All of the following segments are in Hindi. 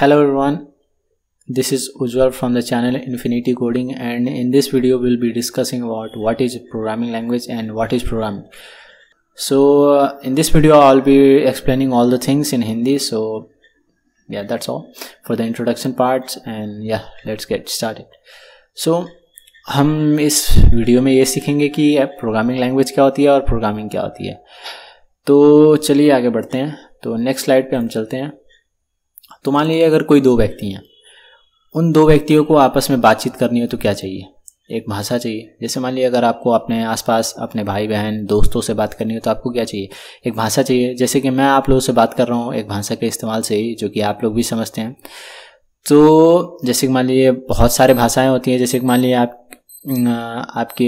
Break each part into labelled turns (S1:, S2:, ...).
S1: hello everyone this is Ujwal from the channel Infinity Coding and in this video we'll be discussing about what is programming language and what is programming so uh, in this video I'll be explaining all the things in Hindi so yeah that's all for the introduction parts and yeah let's get started so हम इस वीडियो में ये सीखेंगे कि प्रोग्रामिंग लैंग्वेज क्या होती है और प्रोग्रामिंग क्या होती है तो चलिए आगे बढ़ते हैं तो नेक्स्ट स्लाइड पे हम चलते हैं तो मान लीजिए अगर कोई दो व्यक्ति हैं उन दो व्यक्तियों को आपस में बातचीत करनी हो तो क्या चाहिए एक भाषा चाहिए जैसे मान लीजिए अगर आपको अपने आसपास अपने भाई बहन दोस्तों से बात करनी हो तो आपको क्या चाहिए एक भाषा चाहिए जैसे कि मैं आप लोगों से बात कर रहा हूँ एक भाषा के इस्तेमाल से ही जो कि आप लोग भी समझते हैं तो जैसे कि मान लीजिए बहुत सारे भाषाएं होती हैं जैसे कि मान लीजिए आप आपके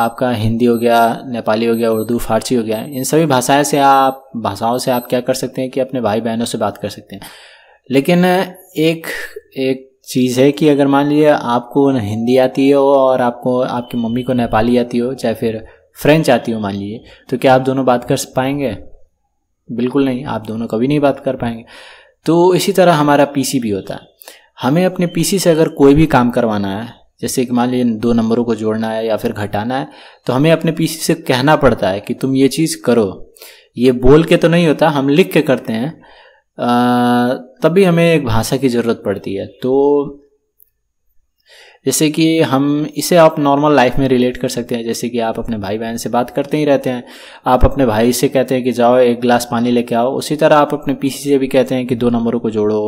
S1: आपका हिंदी हो गया नेपाली हो गया उर्दू फारसी हो गया इन सभी भाषाएं से आप भाषाओं से आप क्या कर सकते हैं कि अपने भाई बहनों से बात कर सकते हैं लेकिन एक एक चीज़ है कि अगर मान लीजिए आपको हिंदी आती हो और आपको आपकी मम्मी को नेपाली आती हो चाहे फिर फ्रेंच आती हो मान लीजिए तो क्या आप दोनों बात कर पाएंगे बिल्कुल नहीं आप दोनों कभी नहीं बात कर पाएंगे तो इसी तरह हमारा पीसी भी होता है हमें अपने पीसी से अगर कोई भी काम करवाना है जैसे कि मान लीजिए दो नंबरों को जोड़ना है या फिर घटाना है तो हमें अपने पीसी से कहना पड़ता है कि तुम ये चीज़ करो ये बोल के तो नहीं होता हम लिख के करते हैं तभी हमें एक भाषा की ज़रूरत पड़ती है तो जैसे कि हम इसे आप नॉर्मल लाइफ में रिलेट कर सकते हैं जैसे कि आप अपने भाई बहन से बात करते ही रहते हैं आप अपने भाई से कहते हैं कि जाओ एक गिलास पानी लेके आओ उसी तरह आप अपने पीसी से भी कहते हैं कि दो नंबरों को जोड़ो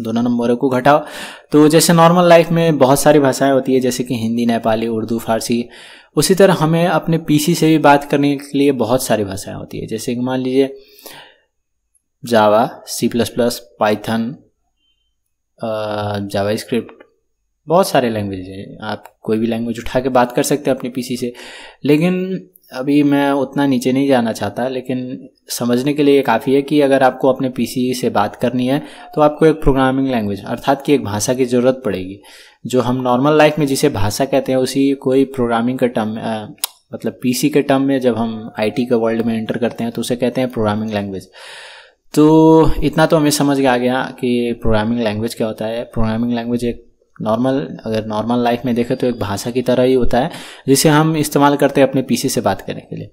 S1: दोनों नंबरों को घटाओ तो जैसे नॉर्मल लाइफ में बहुत सारी भाषाएं होती है जैसे कि हिंदी नेपाली उर्दू फारसी उसी तरह हमें अपने पीसी से भी बात करने के लिए बहुत सारी भाषाएं होती है जैसे कि मान लीजिए Java C plus plus Python JavaScript बहुत सारे लैंग्वेज हैं आप कोई भी लैंग्वेज उठा के बात कर सकते हैं अपने पीसी से लेकिन अभी मैं उतना नीचे नहीं जाना चाहता लेकिन समझने के लिए ये काफ़ी है कि अगर आपको अपने पीसी से बात करनी है तो आपको एक प्रोग्रामिंग लैंग्वेज अर्थात कि एक भाषा की ज़रूरत पड़ेगी जो हम नॉर्मल लाइफ में जिसे भाषा कहते हैं उसी कोई प्रोग्रामिंग के टर्म मतलब पीसी के टर्म में जब हम आईटी के वर्ल्ड में एंटर करते हैं तो उसे कहते हैं प्रोग्रामिंग लैंग्वेज तो इतना तो हमें समझ आ गया कि प्रोग्रामिंग लैंग्वेज क्या होता है प्रोग्रामिंग लैंग्वेज एक नॉर्मल अगर नॉर्मल लाइफ में देखें तो एक भाषा की तरह ही होता है जिसे हम इस्तेमाल करते हैं अपने पीसी से बात करने के लिए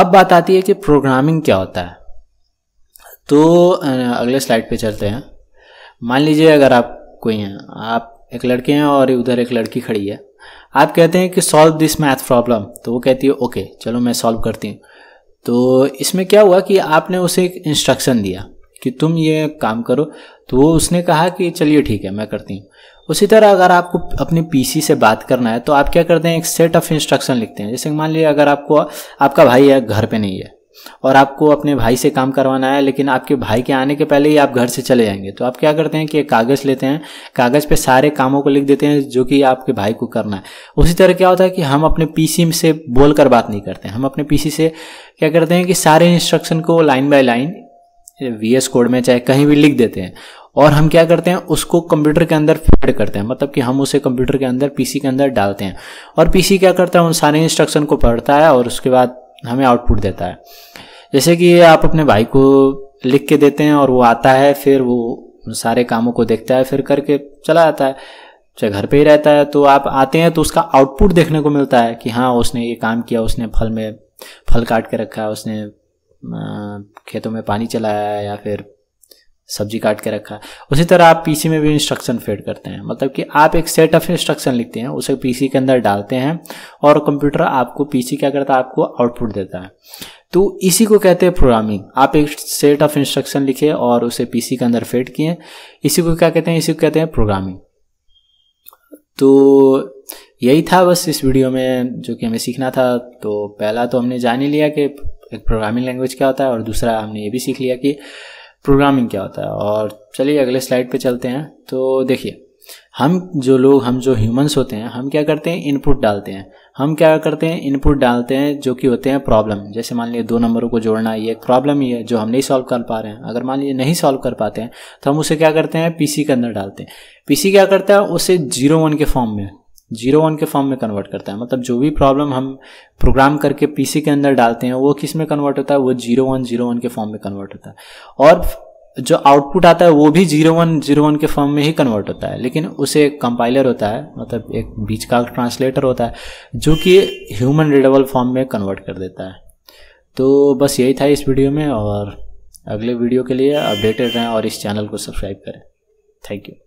S1: अब बात आती है कि प्रोग्रामिंग क्या होता है तो अगले स्लाइड पे चलते हैं मान लीजिए अगर आप कोई हैं आप एक लड़के हैं और उधर एक लड़की खड़ी है आप कहते हैं कि सॉल्व दिस मैथ प्रॉब्लम तो वो कहती है ओके चलो मैं सॉल्व करती हूँ तो इसमें क्या हुआ कि आपने उसे एक इंस्ट्रक्शन दिया कि तुम ये काम करो तो वो उसने कहा कि चलिए ठीक है मैं करती हूँ उसी तरह अगर आपको अपने पीसी से बात करना है तो आप क्या करते हैं एक सेट ऑफ इंस्ट्रक्शन लिखते हैं जैसे मान लीजिए अगर आपको आपका भाई है घर पे नहीं है और आपको अपने भाई से काम करवाना है लेकिन आपके भाई के आने के पहले ही आप घर से चले जाएंगे तो आप क्या करते हैं कि एक कागज़ लेते हैं कागज़ पे सारे कामों को लिख देते हैं जो कि आपके भाई को करना है उसी तरह क्या होता है कि हम अपने पीसी से बोलकर बात नहीं करते हम अपने पीसी से क्या करते हैं कि सारे इंस्ट्रक्शन को line by line V S code में चाहे कहीं भी लिख देते हैं और हम क्या करते हैं उसको कंप्यूटर के अंदर फीड करते हैं मतलब कि हम उसे कंप्यूटर के अंदर पीसी के अंदर डालते हैं और पीसी क्या करता है उन सारे इंस्ट्रक्शन को पढ़ता है और उसके बाद हमें आउटपुट देता है जैसे कि आप अपने भाई को लिख के देते हैं और वो आता है फिर वो सारे कामों को देखता है फिर करके चला जाता है चाहे घर पे ही रहता है तो आप आते हैं तो उसका आउटपुट देखने को मिलता है कि हाँ उसने ये काम किया उसने फल में फल काट के रखा है उसने खेतों में पानी चलाया या फिर सब्जी काट के रखा उसी तरह आप पीसी में भी इंस्ट्रक्शन फेड करते हैं मतलब कि आप एक सेट ऑफ इंस्ट्रक्शन लिखते हैं उसे पीसी के अंदर डालते हैं और कंप्यूटर आपको पीसी क्या करता है आपको आउटपुट देता है तो इसी को कहते हैं प्रोग्रामिंग आप एक सेट ऑफ इंस्ट्रक्शन लिखे और उसे पीसी के अंदर फेड किए इसी को क्या कहते हैं इसी को कहते हैं प्रोग्रामिंग तो यही था बस इस वीडियो में जो कि हमें सीखना था तो पहला तो हमने जान ही लिया कि एक प्रोग्रामिंग लैंग्वेज क्या होता है और दूसरा हमने ये भी सीख लिया कि प्रोग्रामिंग क्या होता है और चलिए अगले स्लाइड पे चलते हैं तो देखिए हम जो लोग हम जो ह्यूमंस होते हैं हम क्या करते हैं इनपुट डालते हैं हम क्या करते हैं इनपुट डालते हैं जो कि होते हैं प्रॉब्लम जैसे मान लीजिए दो नंबरों को जोड़ना ये एक प्रॉब्लम ही है जो हम नहीं सॉल्व कर पा रहे हैं अगर मान लीजिए नहीं सॉल्व कर पाते हैं तो हम उसे क्या करते हैं पीसी के अंदर डालते हैं पीसी क्या करता है उसे जीरो वन के फॉर्म में जीरो वन के फॉर्म में कन्वर्ट करता है मतलब जो भी प्रॉब्लम हम प्रोग्राम करके पीसी के अंदर डालते हैं वो किस में कन्वर्ट होता है वो जीरो वन जीरो वन के फॉर्म में कन्वर्ट होता है और जो आउटपुट आता है वो भी जीरो वन जीरो वन के फॉर्म में ही कन्वर्ट होता है लेकिन उसे एक कंपाइलर होता है मतलब एक बीच का ट्रांसलेटर होता है जो कि ह्यूमन रीडेबल फॉर्म में कन्वर्ट कर देता है तो बस यही था इस वीडियो में और अगले वीडियो के लिए अपडेटेड रहें और इस चैनल को सब्सक्राइब करें थैंक यू